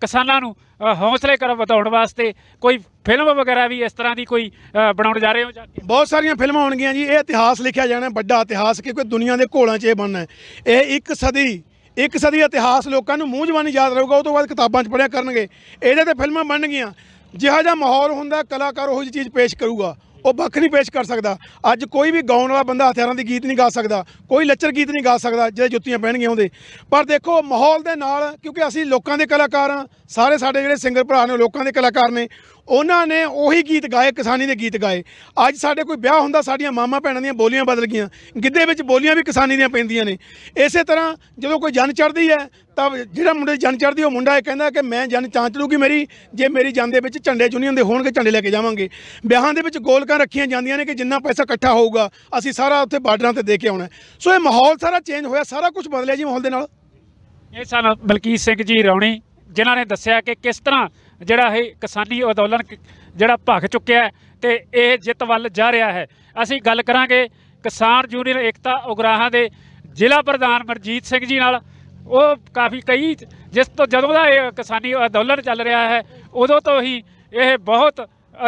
ਕਿਸਾਨਾਂ ਨੂੰ ਹੌਸਲੇ ਕਰ ਵਧਾਉਣ ਵਾਸਤੇ ਕੋਈ ਫਿਲਮ ਵਗੈਰਾ ਵੀ ਇਸ ਤਰ੍ਹਾਂ ਦੀ ਕੋਈ ਬਣਾਉਣ ਜਾ ਰਹੇ ਹੋ ਬਹੁਤ ਸਾਰੀਆਂ ਫਿਲਮਾਂ ਹੋਣਗੀਆਂ ਜੀ ਇਹ ਇਤਿਹਾਸ ਲਿਖਿਆ ਜਾਣਾ ਵੱਡਾ ਇਤਿਹਾਸ ਕਿਉਂਕਿ ਦੁਨੀਆ ਦੇ ਘੋਲਾਂ 'ਚ ਇਹ ਬਣਨਾ ਹੈ ਇਹ ਇੱਕ ਸਦੀ ਇੱਕ ਸਦੀ ਇਤਿਹਾਸ ਲੋਕਾਂ ਨੂੰ ਮੂੰਹ ਜਵਾਨੀ ਯਾਦ ਰਹੂਗਾ ਉਸ ਤੋਂ ਬਾਅਦ ਕਿਤਾਬਾਂ 'ਚ ਪੜਿਆ ਕਰਨਗੇ ਇਹਦੇ ਤੇ ਫਿਲਮਾਂ ਬਣਨਗੀਆਂ ਜਿਹੜਾ ਜਿਹਾ ਮਾਹੌਲ ਹੁੰਦਾ ਕਲਾਕਾਰ ਉਹ ਜੀ ਚੀਜ਼ ਪੇਸ਼ ਕਰੂਗਾ ਉਹ ਵੱਖ ਨਹੀਂ ਪੇਸ਼ ਕਰ ਸਕਦਾ ਅੱਜ ਕੋਈ ਵੀ ਗਾਉਣ ਵਾਲਾ ਬੰਦਾ ਹਥਿਆਰਾਂ ਦੀ ਗੀਤ ਨਹੀਂ ਗਾ ਸਕਦਾ ਕੋਈ ਲੱਚਰ ਗੀਤ ਨਹੀਂ ਗਾ ਸਕਦਾ ਜਿਹੜੇ ਜੁੱਤੀਆਂ ਪਹਿਣਗੀਆਂ ਉਹਦੇ ਪਰ ਦੇਖੋ ਮਾਹੌਲ ਦੇ ਨਾਲ ਕਿਉਂਕਿ ਅਸੀਂ ਲੋਕਾਂ ਦੇ ਕਲਾਕਾਰ ਆ ਸਾਰੇ ਸਾਡੇ ਜਿਹੜੇ ਸਿੰਗਰ ਭਰਾ ਨੇ ਲੋਕਾਂ ਦੇ ਕਲਾਕਾਰ ਨੇ ਉਹਨਾਂ ਨੇ ਉਹੀ ਗੀਤ ਗਾਏ ਕਿਸਾਨੀ ਦੇ ਗੀਤ ਗਾਏ ਅੱਜ ਸਾਡੇ ਕੋਈ ਵਿਆਹ ਹੁੰਦਾ ਸਾਡੀਆਂ ਮਾਮਾ ਭੈਣਾਂ ਦੀਆਂ ਬੋਲੀਆਂ ਬਦਲ ਗਈਆਂ ਗਿੱਧੇ ਵਿੱਚ ਬੋਲੀਆਂ ਵੀ ਕਿਸਾਨੀ ਦੀਆਂ ਪੈਂਦੀਆਂ ਨੇ ਇਸੇ ਤਰ੍ਹਾਂ ਜਦੋਂ ਕੋਈ ਜਨ ਚੜਦੀ ਹੈ ਤਾਂ ਜਿਹੜਾ ਮੁੰਡੇ ਜਨ ਚੜਦੀ ਉਹ ਮੁੰਡਾ ਇਹ ਕਹਿੰਦਾ ਕਿ ਮੈਂ ਜਨ ਚਾਂਚ ਲੂਗੀ ਮੇਰੀ ਜੇ ਮੇਰੀ ਜਨ ਦੇ ਵਿੱਚ ਝੰਡੇ ਯੂਨੀਅਨ ਦੇ ਹੋਣਗੇ ਝੰਡੇ ਲੈ ਕੇ ਜਾਵਾਂਗੇ ਵਿਆਹਾਂ ਦੇ ਵਿੱਚ ਗੋਲਕਾਂ ਰੱਖੀਆਂ ਜਾਂਦੀਆਂ ਨੇ ਕਿ ਜਿੰਨਾ ਪੈਸਾ ਇਕੱਠਾ ਹੋਊਗਾ ਅਸੀਂ ਸਾਰਾ ਉੱਥੇ ਬਾਰਡਰਾਂ ਤੇ ਦੇ ਕੇ ਆਉਣਾ ਸੋ ਇਹ ਮਾਹੌਲ ਸਾਰਾ ਚੇਂਜ ਹੋਇਆ ਸਾਰਾ ਕੁਝ ਬਦਲਿਆ ਜੀ ਮਾਹੌਲ ਦੇ ਨਾਲ ਇਹ ਸਨ ਬਲਕੀਤ ਸਿੰਘ ਜੀ ਰੌਣੀ ਜਿਨ੍ਹਾਂ ਨੇ ਦੱਸਿਆ ਕਿ ਕਿਸ ਤਰ੍ਹਾਂ ਜਿਹੜਾ ਇਹ ਕਿਸਾਨੀ ਅੰਦੋਲਨ ਜਿਹੜਾ ਭੱਗ ਚੁੱਕਿਆ ਤੇ ਇਹ ਜਿੱਤ ਵੱਲ ਜਾ ਰਿਹਾ ਹੈ ਅਸੀਂ ਗੱਲ ਕਰਾਂਗੇ ਕਿਸਾਨ ਯੂਨੀਅਨ ਏਕਤਾ ਉਗਰਾਹਾਂ ਦੇ ਜ਼ਿਲ੍ਹਾ ਪ੍ਰਧਾਨ ਮਰਜੀਤ ਸਿੰਘ ਜੀ ਨਾਲ ਉਹ ਕਾਫੀ ਕਈ ਜਿਸ ਤੋਂ ਜਦੋਂ ਦਾ ਇਹ ਕਿਸਾਨੀ ਅੰਦੋਲਨ ਚੱਲ ਰਿਹਾ ਹੈ ਉਦੋਂ ਤੋਂ ਹੀ ਇਹ ਬਹੁਤ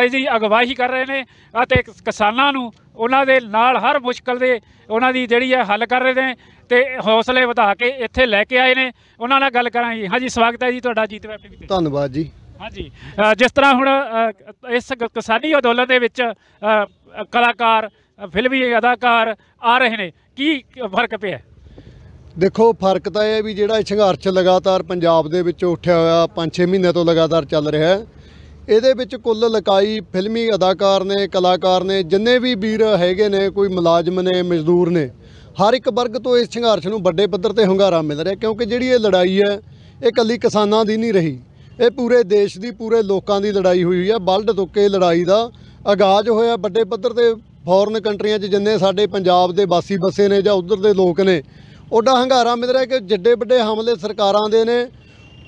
ਇਹਦੀ ਅਗਵਾਈ ਕਰ ਰਹੇ ਨੇ ਅਤੇ ਕਿਸਾਨਾਂ ਨੂੰ ਉਹਨਾਂ ਦੇ ਨਾਲ ਹਰ ਮੁਸ਼ਕਲ ਦੇ ਉਹਨਾਂ ਦੀ ਜਿਹੜੀ ਹੈ ਹੱਲ ਕਰ ਰਹੇ ਨੇ ਤੇ ਹੌਸਲੇ ਵਧਾ ਕੇ ਇੱਥੇ ਲੈ ਕੇ ਆਏ ਨੇ ਉਹਨਾਂ ਨਾਲ ਗੱਲ ਕਰਾਂਗੇ ਹਾਂਜੀ ਸਵਾਗਤ ਹੈ ਜੀ ਤੁਹਾਡਾ ਜੀਤ ਵੈਬ ਤੇ ਧੰਨਵਾਦ ਜੀ ਹਾਂਜੀ ਜਿਸ ਤਰ੍ਹਾਂ ਹੁਣ ਇਸ ਕਿਸਾਨੀ ਅਦੋਲਨ ਦੇ ਵਿੱਚ ਕਲਾਕਾਰ ਫਿਲਮੀ ਅਦਾਕਾਰ ਆ ਰਹੇ ਨੇ ਕੀ ਫਰਕ ਪਿਆ ਦੇਖੋ ਫਰਕ ਤਾਂ ਇਹ ਹੈ ਵੀ ਜਿਹੜਾ ਸੰਘਰਸ਼ ਲਗਾਤਾਰ ਪੰਜਾਬ ਦੇ ਵਿੱਚ ਉੱਠਿਆ ਹੋਇਆ 5-6 ਮਹੀਨੇ ਤੋਂ ਲਗਾਤਾਰ ਚੱਲ ਰਿਹਾ ਹੈ ਇਹਦੇ ਵਿੱਚ ਕੁੱਲ ਲਕਾਈ ਫਿਲਮੀ ਅਦਾਕਾਰ ਨੇ ਕਲਾਕਾਰ ਨੇ ਜਿੰਨੇ ਵੀ ਵੀਰ ਹੈਗੇ ਨੇ ਕੋਈ ਮੁਲਾਜ਼ਮ ਨੇ ਮਜ਼ਦੂਰ ਨੇ ਹਰ ਇੱਕ ਵਰਗ ਤੋਂ ਇਸ ਸੰਘਰਸ਼ ਨੂੰ ਵੱਡੇ ਪੱਧਰ ਤੇ ਹੰਗਾਰਾ ਮਿਲ ਰਿਹਾ ਕਿਉਂਕਿ ਜਿਹੜੀ ਇਹ ਲੜਾਈ ਹੈ ਇਹ ਕੱਲੀ ਕਿਸਾਨਾਂ ਦੀ ਨਹੀਂ ਰਹੀ ਇਹ ਪੂਰੇ ਦੇਸ਼ ਦੀ ਪੂਰੇ ਲੋਕਾਂ ਦੀ ਲੜਾਈ ਹੋਈ ਹੋਈ ਆ ਬਲਡ ਕੇ ਲੜਾਈ ਦਾ ਆਗਾਜ਼ ਹੋਇਆ ਵੱਡੇ ਪੱਧਰ ਤੇ ਫੋਰਨ ਕੰਟਰੀਆਂ 'ਚ ਜਿੰਨੇ ਸਾਡੇ ਪੰਜਾਬ ਦੇ ਵਾਸੀ ਬਸੇ ਨੇ ਜਾਂ ਉਧਰ ਦੇ ਲੋਕ ਨੇ ਉਹਦਾ ਹੰਗਾਰਾ ਮਿਲ ਰਿਹਾ ਕਿ ਜਿੱਡੇ ਵੱਡੇ ਹਮਲੇ ਸਰਕਾਰਾਂ ਦੇ ਨੇ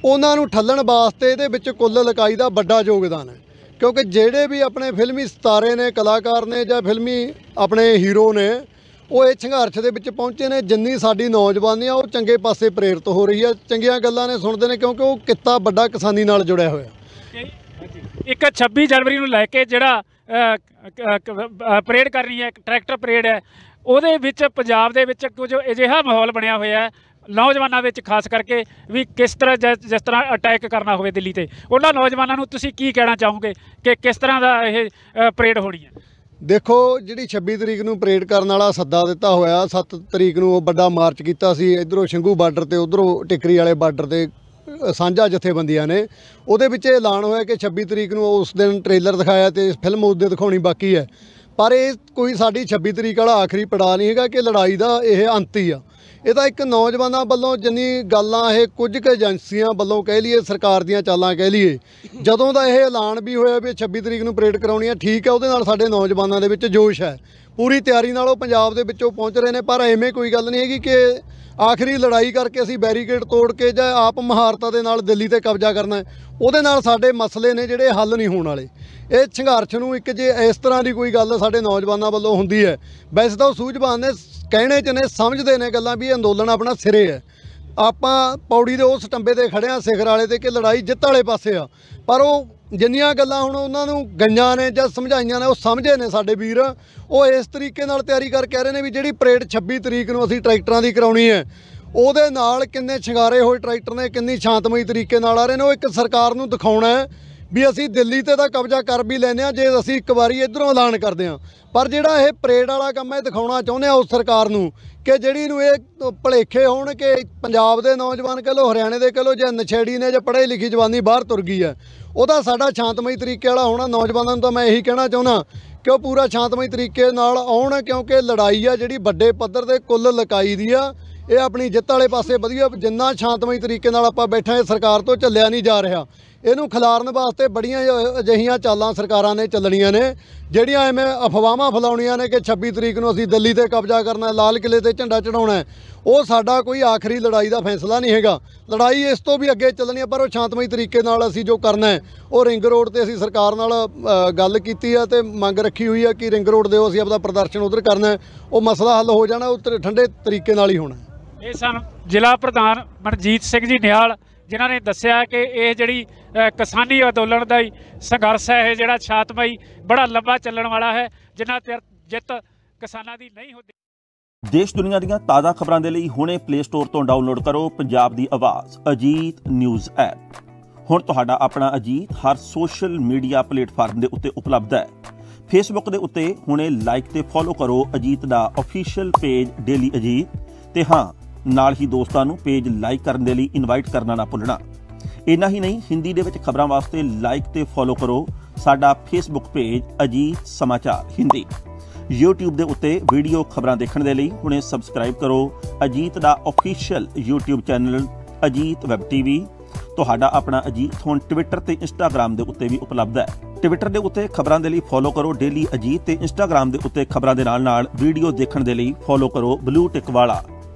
ਉਹਨਾਂ ਨੂੰ ਠੱਲਣ ਵਾਸਤੇ ਇਹਦੇ ਵਿੱਚ ਕੁੱਲ ਲਕਾਈ ਦਾ ਵੱਡਾ ਯੋਗਦਾਨ ਹੈ ਕਿਉਂਕਿ ਜਿਹੜੇ ਵੀ ਆਪਣੇ ਫਿਲਮੀ ਸਤਾਰੇ ਨੇ ਕਲਾਕਾਰ ਨੇ ਜਾਂ ਫਿਲਮੀ ਆਪਣੇ ਹੀਰੋ ਨੇ ਉਹ ਇਹ ਸੰਘਰਸ਼ ਦੇ ਵਿੱਚ ਪਹੁੰਚੇ ਨੇ ਜਿੰਨੀ ਸਾਡੀ ਨੌਜਵਾਨੀ ਆ ਉਹ ਚੰਗੇ ਪਾਸੇ ਪ੍ਰੇਰਿਤ ਹੋ ਰਹੀ ਆ ਚੰਗੀਆਂ ਗੱਲਾਂ ਨੇ ਸੁਣਦੇ ਨੇ ਕਿਉਂਕਿ ਉਹ ਕਿੱਤਾ ਵੱਡਾ ਕਿਸਾਨੀ ਨਾਲ ਜੁੜਿਆ ਹੋਇਆ ਇੱਕ 26 ਜਨਵਰੀ ਨੂੰ ਲੈ ਕੇ ਜਿਹੜਾ ਪਰੇਡ ਕਰ ਰਹੀ ਹੈ ਟਰੈਕਟਰ ਪਰੇਡ ਹੈ ਉਹਦੇ ਵਿੱਚ ਪੰਜਾਬ ਦੇ ਵਿੱਚ ਕੁਝ ਅਜਿਹਾ ਮਾਹੌਲ ਬਣਿਆ ਹੋਇਆ ਹੈ ਨੌਜਵਾਨਾਂ ਵਿੱਚ ਖਾਸ ਕਰਕੇ ਵੀ ਕਿਸ ਤਰ੍ਹਾਂ ਜਿਸ ਤਰ੍ਹਾਂ ਅਟੈਕ ਕਰਨਾ ਹੋਵੇ ਦਿੱਲੀ ਤੇ ਉਹਨਾਂ ਨੌਜਵਾਨਾਂ ਨੂੰ ਤੁਸੀਂ ਕੀ ਕਹਿਣਾ ਚਾਹੋਗੇ ਕਿ ਕਿਸ ਤਰ੍ਹਾਂ ਦਾ ਇਹ ਪਰੇਡ ਹੋਣੀ ਹੈ ਦੇਖੋ ਜਿਹੜੀ 26 ਤਰੀਕ ਨੂੰ ਪਰੇਡ ਕਰਨ ਵਾਲਾ ਸੱਦਾ ਦਿੱਤਾ ਹੋਇਆ 7 ਤਰੀਕ ਨੂੰ ਉਹ ਵੱਡਾ ਮਾਰਚ ਕੀਤਾ ਸੀ ਇਧਰੋਂ ਸ਼ੰਗੂ ਬਾਰਡਰ ਤੇ ਉਧਰੋਂ ਟਿਕਰੀ ਵਾਲੇ ਬਾਰਡਰ ਤੇ ਸਾਂਝਾ ਜਥੇਬੰਦੀਆਂ ਨੇ ਉਹਦੇ ਵਿੱਚ ਇਹ ਐਲਾਨ ਹੋਇਆ ਕਿ 26 ਤਰੀਕ ਨੂੰ ਉਸ ਦਿਨ ਟ੍ਰੇਲਰ ਦਿਖਾਇਆ ਤੇ ਫਿਲਮ ਉਹਦੇ ਦਿਖਾਉਣੀ ਬਾਕੀ ਹੈ ਪਰ ਇਹ ਕੋਈ ਸਾਡੀ 26 ਤਰੀਕ ਵਾਲਾ ਆਖਰੀ ਪੜਾ ਨਹੀਂ ਹੈਗਾ ਕਿ ਲੜਾਈ ਦਾ ਇਹ ਅੰਤ ਹੀ ਆ ਇਹ ਤਾਂ ਇੱਕ ਨੌਜਵਾਨਾਂ ਵੱਲੋਂ ਜਿੰਨੀ ਗੱਲਾਂ ਇਹ ਕੁਝ ਕੁ ਏਜੰਸੀਆਂ ਵੱਲੋਂ ਕਹਿ ਲਈਏ ਸਰਕਾਰ ਦੀਆਂ ਚਾਲਾਂ ਕਹਿ ਲਈਏ ਜਦੋਂ ਦਾ ਇਹ ਐਲਾਨ ਵੀ ਹੋਇਆ ਵੀ 26 ਤਰੀਕ ਨੂੰ ਪਰੇਡ ਕਰਾਉਣੀ ਹੈ ਠੀਕ ਹੈ ਉਹਦੇ ਨਾਲ ਸਾਡੇ ਨੌਜਵਾਨਾਂ ਦੇ ਵਿੱਚ ਜੋਸ਼ ਹੈ ਪੂਰੀ ਤਿਆਰੀ ਨਾਲ ਉਹ ਪੰਜਾਬ ਦੇ ਵਿੱਚੋਂ ਪਹੁੰਚ ਰਹੇ ਨੇ ਪਰ ਐਵੇਂ ਕੋਈ ਗੱਲ ਨਹੀਂ ਹੈਗੀ ਕਿ ਆਖਰੀ ਲੜਾਈ ਕਰਕੇ ਅਸੀਂ ਬੈਰੀਕੇਡ ਤੋੜ ਕੇ ਜਾਂ ਆਪ ਮਹਾਰਤਾ ਦੇ ਨਾਲ ਦਿੱਲੀ ਤੇ ਕਬਜ਼ਾ ਕਰਨਾ ਉਹਦੇ ਨਾਲ ਸਾਡੇ ਮਸਲੇ ਨੇ ਜਿਹੜੇ ਹੱਲ ਨਹੀਂ ਹੋਣ ਵਾਲੇ ਇਹ ਸੰਘਰਸ਼ ਨੂੰ ਇੱਕ ਜੇ ਇਸ ਤਰ੍ਹਾਂ ਦੀ ਕੋਈ ਗੱਲ ਸਾਡੇ ਨੌਜਵਾਨਾਂ ਵੱਲੋਂ ਹੁੰਦੀ ਹੈ ਵੈਸੇ ਤਾਂ ਉਹ ਸੂਝਵਾਨ ਨੇ ਕਹਿਣੇ ਚ ਨੇ ਸਮਝਦੇ ਨੇ ਗੱਲਾਂ ਵੀ ਅੰਦੋਲਨ ਆਪਣਾ ਸਿਰੇ ਹੈ ਆਪਾਂ ਪੌੜੀ ਦੇ ਉਸ ਟੰਬੇ ਤੇ ਖੜਿਆ ਸਿਖਰ ਵਾਲੇ ਤੇ ਕਿ ਲੜਾਈ ਜਿੱਤ ਵਾਲੇ ਪਾਸੇ ਆ ਪਰ ਉਹ ਜਿੰਨੀਆਂ ਗੱਲਾਂ ਹੁਣ ਉਹਨਾਂ ਨੂੰ ਗਈਆਂ ਨੇ ਜਾਂ ਸਮਝਾਈਆਂ ਨੇ ਉਹ ਸਮਝੇ ਨੇ ਸਾਡੇ ਵੀਰ ਉਹ ਇਸ ਤਰੀਕੇ ਨਾਲ ਤਿਆਰੀ ਕਰ ਕਹਿ ਰਹੇ ਨੇ ਵੀ ਜਿਹੜੀ ਪਰੇਡ 26 ਤਰੀਕ ਨੂੰ ਅਸੀਂ ਟਰੈਕਟਰਾਂ ਦੀ ਕਰਾਉਣੀ ਹੈ ਉਹਦੇ ਨਾਲ ਕਿੰਨੇ ਛਿਗਾਰੇ ਹੋਏ ਟਰੈਕਟਰ ਨੇ ਕਿੰਨੀ ਸ਼ਾਂਤਮਈ ਤਰੀਕੇ ਨਾਲ ਆ ਰਹੇ ਨੇ ਉਹ ਇੱਕ ਸਰਕਾਰ ਨੂੰ ਦਿਖਾਉਣਾ ਹੈ ਵੀ ਅਸੀਂ ਦਿੱਲੀ ਤੇ ਤਾਂ ਕਬਜ਼ਾ ਕਰ ਵੀ ਲੈਨੇ ਆ ਜੇ ਅਸੀਂ ਇੱਕ ਵਾਰੀ ਇਧਰੋਂ ਐਲਾਨ ਕਰਦੇ ਆ ਪਰ ਜਿਹੜਾ ਇਹ ਪਰੇਡ ਵਾਲਾ ਕੰਮ ਹੈ ਦਿਖਾਉਣਾ ਚਾਹੁੰਦੇ ਆ ਉਸ ਸਰਕਾਰ ਨੂੰ ਕਿ ਜਿਹੜੀ ਨੂੰ ਇਹ ਭਲੇਖੇ ਹੋਣ ਕਿ ਪੰਜਾਬ ਦੇ ਨੌਜਵਾਨ ਕਹ ਲੋ ਹਰਿਆਣੇ ਦੇ ਕਹ ਲੋ ਜਾਂ ਨਛੇੜੀ ਨੇ ਜਾਂ ਪੜ੍ਹੇ ਲਿਖੀ ਜਵਾਨੀ ਬਾਹਰ ਤੁਰ ਗਈ ਹੈ ਉਹਦਾ ਸਾਡਾ ਸ਼ਾਂਤਮਈ ਤਰੀਕੇ ਵਾਲਾ ਹੋਣਾ ਨੌਜਵਾਨਾਂ ਨੂੰ ਤਾਂ ਮੈਂ ਇਹੀ ਕਹਿਣਾ ਚਾਹੁੰਦਾ ਕਿ ਉਹ ਪੂਰਾ ਸ਼ਾਂਤਮਈ ਤਰੀਕੇ ਨਾਲ ਆਉਣ ਕਿਉਂਕਿ ਲੜਾਈ ਆ ਜਿਹੜੀ ਵੱਡੇ ਪੱਧਰ ਤੇ ਕੁੱਲ ਲਕਾਈ ਦੀ ਆ ਇਹ ਆਪਣੀ ਜਿੱਤ ਵਾਲੇ ਪਾਸੇ ਵਧੀਆ ਜਿੰਨਾ ਸ਼ਾਂਤਮਈ ਤਰੀਕੇ ਨਾਲ ਆਪਾਂ ਬੈਠਾਂ ਸਰਕਾਰ ਤੋਂ ਚੱਲਿਆ ਨਹੀਂ ਜਾ ਰਿਹਾ ਇਹਨੂੰ ਖਿਲਾਰਨ ਵਾਸਤੇ ਬੜੀਆਂ ਅਜਿਹੀਆਂ ਚਾਲਾਂ ਸਰਕਾਰਾਂ ਨੇ ਚੱਲਣੀਆਂ ਨੇ ਜਿਹੜੀਆਂ ਐਵੇਂ ਅਫਵਾਹਾਂ ਫਲਾਉਣੀਆਂ ਨੇ ਕਿ 26 ਤਰੀਕ ਨੂੰ ਅਸੀਂ ਦਿੱਲੀ ਤੇ ਕਬਜ਼ਾ ਕਰਨਾ ਹੈ ਲਾਲ ਕਿਲੇ ਤੇ ਝੰਡਾ ਚੜਾਉਣਾ ਹੈ ਉਹ ਸਾਡਾ ਕੋਈ ਆਖਰੀ ਲੜਾਈ ਦਾ ਫੈਸਲਾ ਨਹੀਂ ਹੈਗਾ ਲੜਾਈ ਇਸ ਤੋਂ ਵੀ ਅੱਗੇ ਚੱਲਣੀ ਹੈ ਪਰ ਉਹ ਸ਼ਾਂਤਮਈ ਤਰੀਕੇ ਨਾਲ ਅਸੀਂ ਜੋ ਕਰਨਾ ਹੈ ਉਹ ਰਿੰਗ ਰੋਡ ਤੇ ਅਸੀਂ ਸਰਕਾਰ ਨਾਲ ਗੱਲ ਕੀਤੀ ਹੈ ਤੇ ਮੰਗ ਰੱਖੀ ਹੋਈ ਹੈ ਕਿ ਰਿੰਗ ਰੋਡ ਦੇ ਅਸੀਂ ਆਪਦਾ ਪ੍ਰਦਰਸ਼ਨ ਉਧਰ ਕਰਨਾ ਹੈ ਉਹ ਮਸਲਾ ਹੱਲ ਹੋ ਜਾਣਾ ਉਹ ਠੰਡੇ ਤਰੀਕੇ ਨਾਲ ਹੀ ਹੋਣਾ ਇਹ ਸਨ ਜ਼ਿਲ੍ਹਾ ਪ੍ਰਧਾਨ ਮਨਜੀਤ ਸਿੰਘ ਜੀ ਨਿਹਾਲ ਜਿਨ੍ਹਾਂ ਨੇ ਦੱਸਿਆ ਕਿ ਇਹ ਜਿਹੜੀ ਕਿਸਾਨੀ ਅੰਦੋਲਨ ਦਾ ਹੀ ਸੰਘਰਸ਼ ਹੈ ਇਹ ਜਿਹੜਾ ਛਾਤਮਈ ਬੜਾ ਲੰਬਾ ਚੱਲਣ ਵਾਲਾ ਹੈ ਜਿੰਨਾ ਚਿਰ ਜਿੱਤ ਕਿਸਾਨਾਂ ਦੀ ਨਹੀਂ ਹੁੰਦੀ ਦੇਸ਼ ਦੁਨੀਆ ਦੀਆਂ ਤਾਜ਼ਾ ਖਬਰਾਂ ਦੇ ਲਈ ਹੁਣੇ ਪਲੇ ਸਟੋਰ ਤੋਂ ਡਾਊਨਲੋਡ ਕਰੋ ਪੰਜਾਬ ਦੀ ਆਵਾਜ਼ ਅਜੀਤ ਨਿਊਜ਼ ਐਪ ਹੁਣ ਤੁਹਾਡਾ ਆਪਣਾ ਅਜੀਤ ਹਰ ਸੋਸ਼ਲ ਮੀਡੀਆ ਪਲੇਟਫਾਰਮ ਦੇ ਉੱਤੇ ਉਪਲਬਧ ਹੈ ਫੇਸਬੁੱਕ ਦੇ ਉੱਤੇ ਹੁਣੇ ਲਾਈਕ ਤੇ ਫੋਲੋ ਕਰੋ ਅਜੀਤ ਦਾ ਅਫੀਸ਼ੀਅਲ ਪੇਜ ਡੇਲੀ ਅਜੀਤ ਤੇ ਹਾਂ ਨਾਲ ਹੀ ਦੋਸਤਾਂ ਨੂੰ ਪੇਜ ਲਾਈਕ ਕਰਨ ਦੇ ਲਈ ਇਨਵਾਈਟ ਕਰਨਾ ਨਾ ਭੁੱਲਣਾ ਇੰਨਾ ਹੀ ਨਹੀਂ ਹਿੰਦੀ ਦੇ ਵਿੱਚ ਖਬਰਾਂ ਵਾਸਤੇ ਲਾਈਕ ਤੇ ਫੋਲੋ ਕਰੋ ਸਾਡਾ ਫੇਸਬੁੱਕ ਪੇਜ ਅਜੀਤ ਸਮਾਚਾਰ ਹਿੰਦੀ YouTube ਦੇ ਉੱਤੇ ਵੀਡੀਓ ਖਬਰਾਂ ਦੇਖਣ ਦੇ ਲਈ ਹੁਣੇ ਸਬਸਕ੍ਰਾਈਬ ਕਰੋ ਅਜੀਤ ਦਾ official YouTube channel Ajit web TV ਤੁਹਾਡਾ ਆਪਣਾ ਅਜੀਤ ਹੁਣ ਟਵਿੱਟਰ ਤੇ ਇੰਸਟਾਗ੍ਰam ਦੇ ਉੱਤੇ ਵੀ ਉਪਲਬਧ ਹੈ ਟਵਿੱਟਰ ਦੇ ਉੱਤੇ ਖਬਰਾਂ ਦੇ ਲਈ ਫੋਲੋ ਕਰੋ ਡੇਲੀ ਅਜੀਤ ਤੇ ਇੰਸਟਾਗ੍ਰam ਦੇ ਉੱਤੇ ਖਬਰਾਂ ਦੇ ਨਾਲ ਨਾਲ ਵੀਡੀਓ ਦੇਖਣ ਦੇ ਲਈ ਫੋਲੋ ਕਰੋ ਬਲੂ ਟਿਕ ਵਾਲਾ